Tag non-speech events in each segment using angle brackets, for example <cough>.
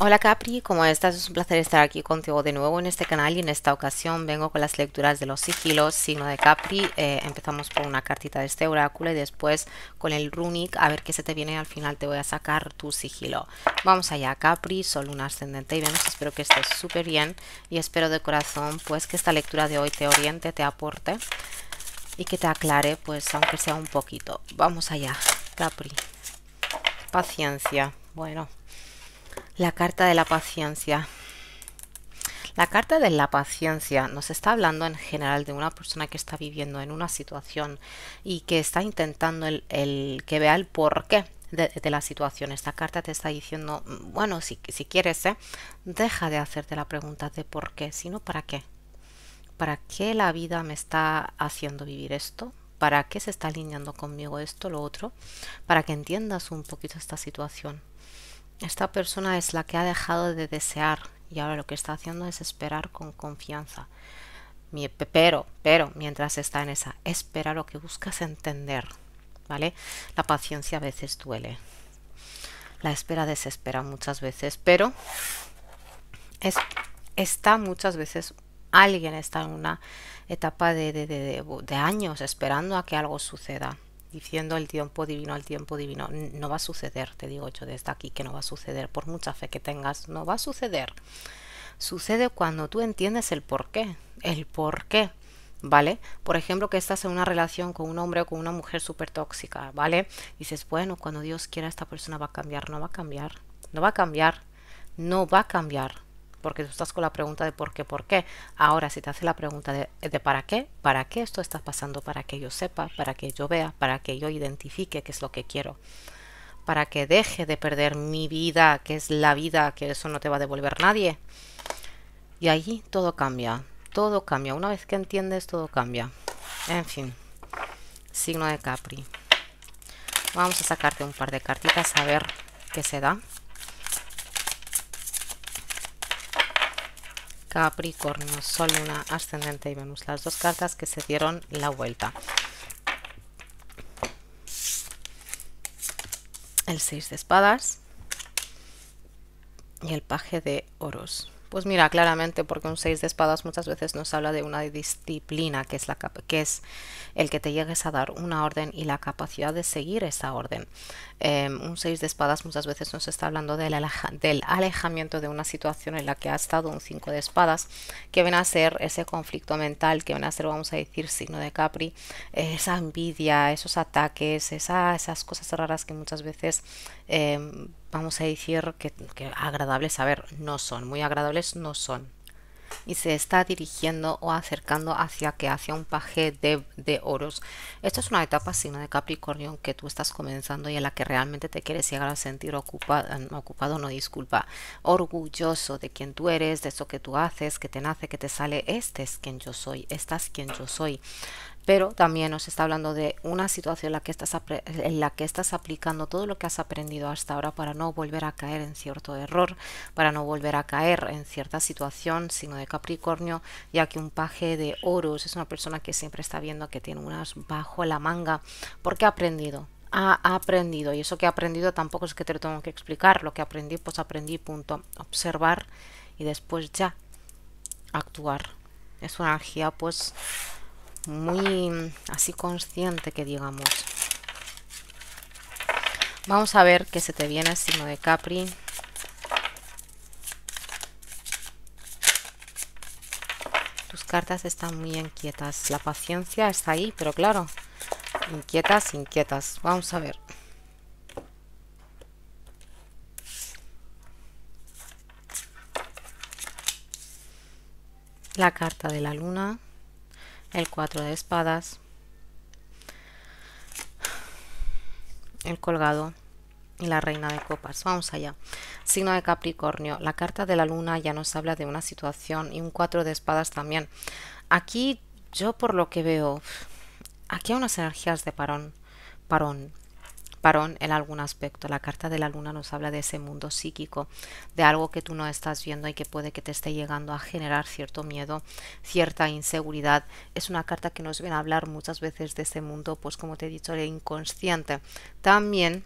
Hola Capri, ¿cómo estás? Es un placer estar aquí contigo de nuevo en este canal y en esta ocasión vengo con las lecturas de los sigilos, signo de Capri. Eh, empezamos por una cartita de este oráculo y después con el runic, a ver qué se te viene al final te voy a sacar tu sigilo. Vamos allá Capri, Sol, Luna, Ascendente y Venus, espero que estés súper bien y espero de corazón pues que esta lectura de hoy te oriente, te aporte y que te aclare pues aunque sea un poquito. Vamos allá Capri, paciencia, bueno... La carta de la paciencia. La carta de la paciencia nos está hablando en general de una persona que está viviendo en una situación y que está intentando el, que vea el porqué de, la situación. Esta carta te está diciendo, bueno, si, si quieres, ¿eh? deja de hacerte la pregunta de por qué, sino para qué. ¿Para qué la vida me está haciendo vivir esto? ¿Para qué se está alineando conmigo esto, lo otro? Para que entiendas un poquito esta situación. Esta persona es la que ha dejado de desear y ahora lo que está haciendo es esperar con confianza. Pero, pero, mientras está en esa espera, lo que buscas entender, ¿vale? La paciencia a veces duele. La espera desespera muchas veces, pero está muchas veces alguien está en una etapa de, años esperando a que algo suceda diciendo el tiempo divino, el tiempo divino. No va a suceder, te digo yo desde aquí que no va a suceder, por mucha fe que tengas, no va a suceder. Sucede cuando tú entiendes el por qué, el por qué, ¿vale? Por ejemplo, que estás en una relación con un hombre o con una mujer súper tóxica, ¿vale? Y dices, bueno, cuando Dios quiera esta persona va a cambiar, no va a cambiar, no va a cambiar, no va a cambiar porque tú estás con la pregunta de por qué, por qué. Ahora, si te hace la pregunta de, para qué, para qué esto está pasando, para que yo sepa, para que yo vea, para que yo identifique qué es lo que quiero para que deje de perder mi vida, que es la vida, que eso no te va a devolver nadie. Y allí todo cambia, todo cambia. Una vez que entiendes, todo cambia. En fin, signo de Capri. Vamos a sacarte un par de cartitas a ver qué se da. Capricornio, Sol, Luna, Ascendente y vemos las dos cartas que se dieron la vuelta. El 6 de espadas y el paje de oros. Pues mira, claramente, porque un 6 de espadas muchas veces nos habla de una disciplina, que es, la, que es el que te llegues a dar una orden y la capacidad de seguir esa orden. Em, un 6 de espadas muchas veces nos está hablando del, alejamiento de una situación en la que ha estado un 5 de espadas, que ven a ser ese conflicto mental, que van a ser, vamos a decir, signo de Capri, esa envidia, esos ataques, esas cosas raras que muchas veces... Em, vamos a decir que, que agradables a ver, no son, muy agradables no son. Y se está dirigiendo o acercando hacia que hacia un paje de, de oros. Esta es una etapa sino de Capricornio que tú estás comenzando y en la que realmente te quieres llegar a sentir ocupado, ocupado, no disculpa, orgulloso de quien tú eres, de eso que tú haces, que te nace, que te sale. Este es quien yo soy, estás quien yo soy pero también nos está hablando de una situación en la, que estás en la que estás aplicando todo lo que has aprendido hasta ahora para no volver a caer en cierto error, para no volver a caer en cierta situación, sino de Capricornio, ya que un paje de oros es una persona que siempre está viendo que tiene unas bajo la manga, porque ha aprendido, ha aprendido y eso que ha aprendido tampoco es que te lo tengo que explicar, lo que aprendí pues aprendí, punto, observar y después ya actuar. Es una energía pues muy mm, así consciente que digamos. Vamos a ver qué se te viene el signo de Capri. Tus cartas están muy inquietas. La paciencia está ahí, pero claro, inquietas, inquietas. Vamos a ver. La carta de la luna el 4 de espadas, el colgado y la reina de copas. Vamos allá. Signo de Capricornio. La carta de la luna ya nos habla de una situación y un cuatro de espadas también. Aquí yo por lo que veo, aquí hay unas energías de parón. Parón en algún aspecto. La carta de la luna nos habla de ese mundo psíquico, de algo que tú no estás viendo y que puede que te esté llegando a generar cierto miedo, cierta inseguridad. Es una carta que nos viene a hablar muchas veces de ese mundo, pues como te he dicho, el inconsciente. También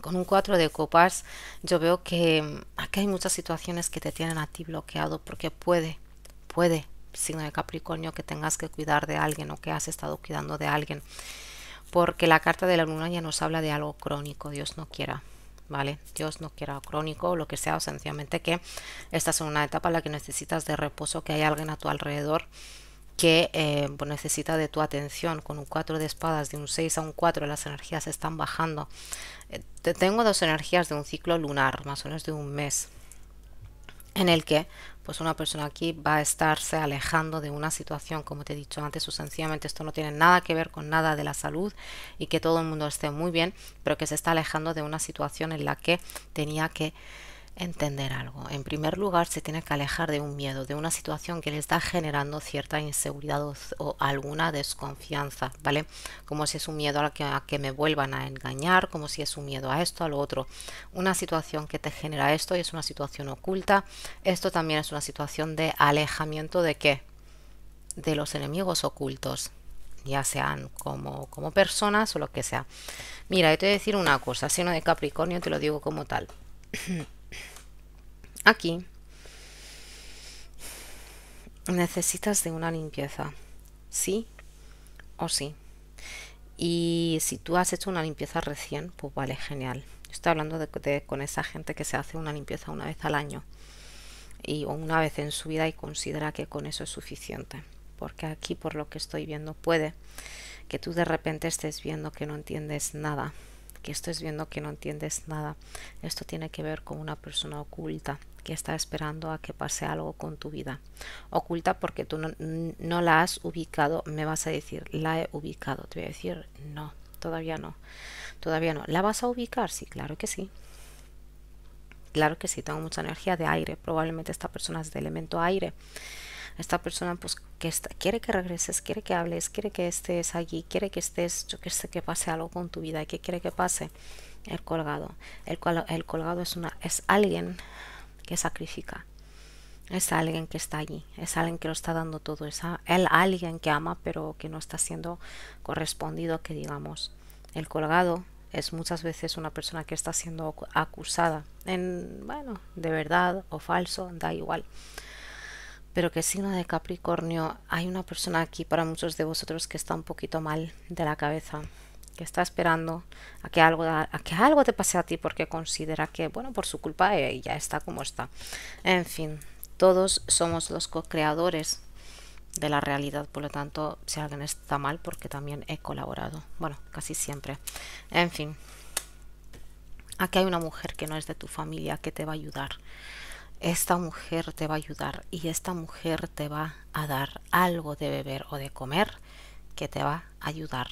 con un 4 de copas yo veo que mm, aquí hay muchas situaciones que te tienen a ti bloqueado porque puede, puede, signo de Capricornio, que tengas que cuidar de alguien o que has estado cuidando de alguien porque la carta de la luna ya nos habla de algo crónico, Dios no quiera. ¿vale? Dios no quiera crónico o lo que sea, o sencillamente que estás en una etapa en la que necesitas de reposo, que hay alguien a tu alrededor que eh, pues, necesita de tu atención. Con un cuatro de espadas, de un 6 a un 4, las energías están bajando. Eh, te tengo dos energías de un ciclo lunar, más o menos de un mes, en el que pues una persona aquí va a estarse alejando de una situación, como te he dicho antes, sencillamente esto no tiene nada que ver con nada de la salud y que todo el mundo esté muy bien, pero que se está alejando de una situación en la que tenía que entender algo. En primer lugar, se tiene que alejar de un miedo, de una situación que le está generando cierta inseguridad o, alguna desconfianza, ¿vale? Como si es un miedo a que, a que me vuelvan a engañar, como si es un miedo a esto, a lo otro. Una situación que te genera esto y es una situación oculta. Esto también es una situación de alejamiento de qué? De los enemigos ocultos, ya sean como, como personas o lo que sea. Mira, te voy a decir una cosa, sino de Capricornio te lo digo como tal. <clears throat> Aquí necesitas de una limpieza, sí o sí. Y si tú has hecho una limpieza recién, pues vale, genial. estoy hablando de, con esa gente que se hace una limpieza una vez al año y, o una vez en su vida y considera que con eso es suficiente. Porque aquí, por lo que estoy viendo, puede que tú de repente estés viendo que no entiendes nada, que estés viendo que no entiendes nada. Esto tiene que ver con una persona oculta está esperando a que pase algo con tu vida. Oculta porque tú no, la has ubicado, me vas a decir, la he ubicado. Te voy a decir, no, todavía no, todavía no. ¿La vas a ubicar? Sí, claro que sí. Claro que sí, tengo mucha energía de aire. Probablemente esta persona es de elemento aire. Esta persona pues que está, quiere que regreses, quiere que hables, quiere que estés allí, quiere que estés, yo que sé, que pase algo con tu vida. ¿Qué quiere que pase? El colgado. El, el colgado es, una, es alguien que sacrifica. Es alguien que está allí, es alguien que lo está dando todo, es el alguien que ama pero que no está siendo correspondido, que digamos. El colgado es muchas veces una persona que está siendo acusada en, bueno, de verdad o falso, da igual. Pero que signo de Capricornio, hay una persona aquí para muchos de vosotros que está un poquito mal de la cabeza que está esperando a que algo que algo te pase a ti porque considera que bueno por su culpa ella eh, ya está como está en fin todos somos los co-creadores de la realidad por lo tanto si alguien está mal porque también he colaborado bueno casi siempre en fin aquí hay una mujer que no es de tu familia que te va a ayudar esta mujer te va a ayudar y esta mujer te va a dar algo de beber o de comer que te va a ayudar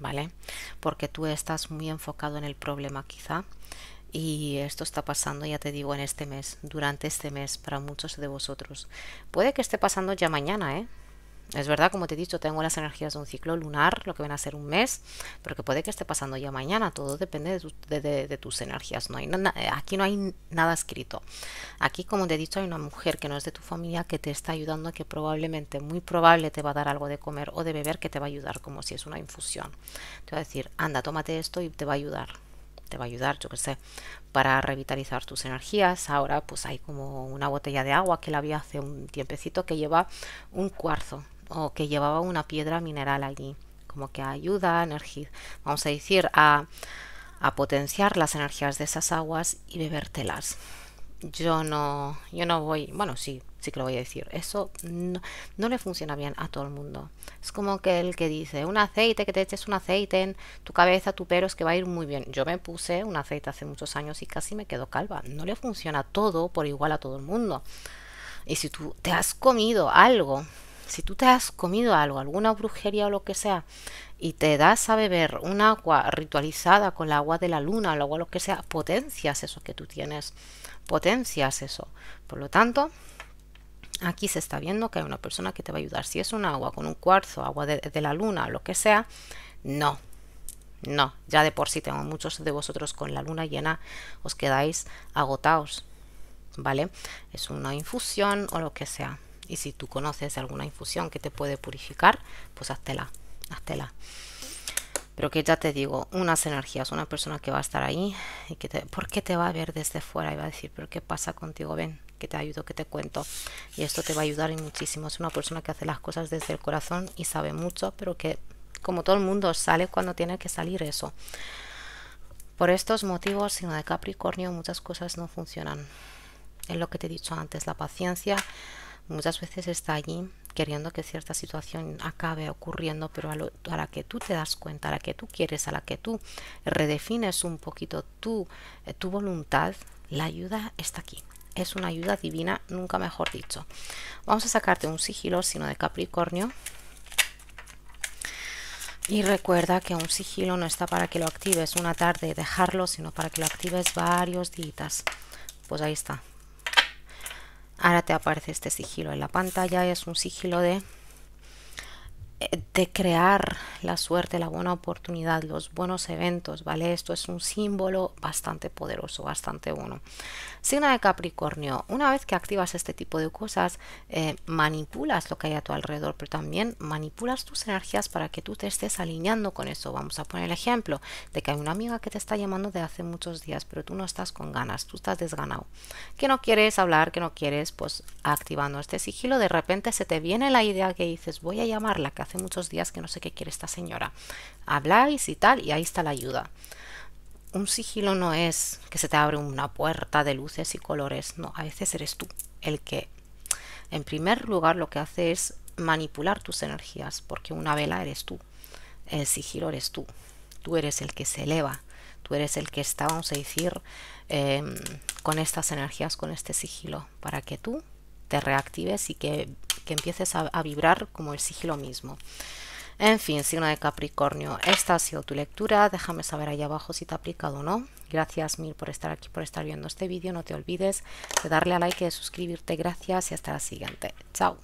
¿vale? Porque tú estás muy enfocado en el problema quizá y esto está pasando, ya te digo, en este mes, durante este mes para muchos de vosotros. Puede que esté pasando ya mañana, ¿eh? Es verdad, como te he dicho, tengo las energías de un ciclo lunar, lo que van a ser un mes, pero que puede que esté pasando ya mañana. Todo depende de, de, tus energías. No hay aquí no hay nada escrito. Aquí, como te he dicho, hay una mujer que no es de tu familia que te está ayudando, que probablemente, muy probable, te va a dar algo de comer o de beber que te va a ayudar, como si es una infusión. Te va a decir, anda, tómate esto y te va a ayudar te va a ayudar, yo qué sé, para revitalizar tus energías. Ahora pues hay como una botella de agua que la vi hace un tiempecito que lleva un cuarzo o que llevaba una piedra mineral allí, como que ayuda a energía, vamos a decir, a, a potenciar las energías de esas aguas y bebértelas. Yo no, yo no voy, bueno, sí, sí que lo voy a decir. Eso no, no, le funciona bien a todo el mundo. Es como que el que dice, un aceite, que te eches un aceite en tu cabeza, tu pelo, es que va a ir muy bien. Yo me puse un aceite hace muchos años y casi me quedo calva. No le funciona todo por igual a todo el mundo. Y si tú te has comido algo si tú te has comido algo, alguna brujería o lo que sea, y te das a beber un agua ritualizada con el agua de la luna o el agua lo que sea, potencias eso que tú tienes, potencias eso. Por lo tanto, aquí se está viendo que hay una persona que te va a ayudar. Si es un agua con un cuarzo, agua de, la luna lo que sea, no. No, ya de por sí tengo muchos de vosotros con la luna llena, os quedáis agotados, ¿vale? Es una infusión o lo que sea. Y si tú conoces alguna infusión que te puede purificar, pues háztela, háztela. Pero que ya te digo, unas energías, una persona que va a estar ahí y que te, qué te va a ver desde fuera y va a decir, pero ¿qué pasa contigo? Ven, que te ayudo, que te cuento. Y esto te va a ayudar muchísimo. Es una persona que hace las cosas desde el corazón y sabe mucho, pero que como todo el mundo sale cuando tiene que salir eso. Por estos motivos, sino de Capricornio, muchas cosas no funcionan. Es lo que te he dicho antes, la paciencia muchas veces está allí queriendo que cierta situación acabe ocurriendo, pero a, la que tú te das cuenta, a la que tú quieres, a la que tú redefines un poquito tu, eh, tu voluntad, la ayuda está aquí. Es una ayuda divina, nunca mejor dicho. Vamos a sacarte un sigilo, sino de Capricornio. Y recuerda que un sigilo no está para que lo actives una tarde y dejarlo, sino para que lo actives varios días. Pues ahí está, Ahora te aparece este sigilo en la pantalla, es un sigilo de de crear la suerte, la buena oportunidad, los buenos eventos, ¿vale? Esto es un símbolo bastante poderoso, bastante bueno. Signo de Capricornio, una vez que activas este tipo de cosas, eh, manipulas lo que hay a tu alrededor, pero también manipulas tus energías para que tú te estés alineando con eso. Vamos a poner el ejemplo de que hay una amiga que te está llamando de hace muchos días, pero tú no estás con ganas, tú estás desganado, que no quieres hablar, que no quieres, pues activando este sigilo, de repente se te viene la idea que dices, voy a llamarla, que hace muchos días que no sé qué quiere esta señora. Habláis y tal, y ahí está la ayuda. Un sigilo no es que se te abre una puerta de luces y colores, no, a veces eres tú el que, en primer lugar, lo que hace es manipular tus energías, porque una vela eres tú, el sigilo eres tú, tú eres el que se eleva, tú eres el que está, vamos a decir, em, con estas energías, con este sigilo, para que tú te reactives y que que empieces a, vibrar como el sigilo mismo. En fin, signo de Capricornio, esta ha sido tu lectura, déjame saber ahí abajo si te ha aplicado o no. Gracias mil por estar aquí, por estar viendo este vídeo, no te olvides de darle a like y de suscribirte, gracias y hasta la siguiente. Chao.